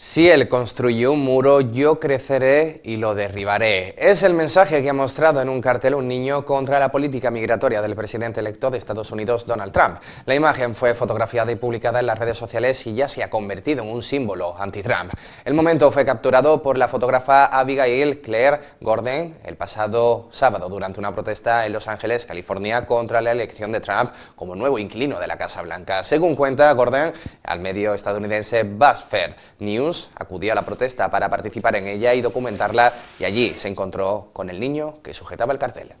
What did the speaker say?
Si él construye un muro, yo creceré y lo derribaré. Es el mensaje que ha mostrado en un cartel un niño contra la política migratoria del presidente electo de Estados Unidos, Donald Trump. La imagen fue fotografiada y publicada en las redes sociales y ya se ha convertido en un símbolo anti-Trump. El momento fue capturado por la fotógrafa Abigail Claire Gordon el pasado sábado durante una protesta en Los Ángeles, California, contra la elección de Trump como nuevo inquilino de la Casa Blanca. Según cuenta Gordon, al medio estadounidense BuzzFeed News, acudió acudía a la protesta para participar en ella y documentarla y allí se encontró con el niño que sujetaba el cartel.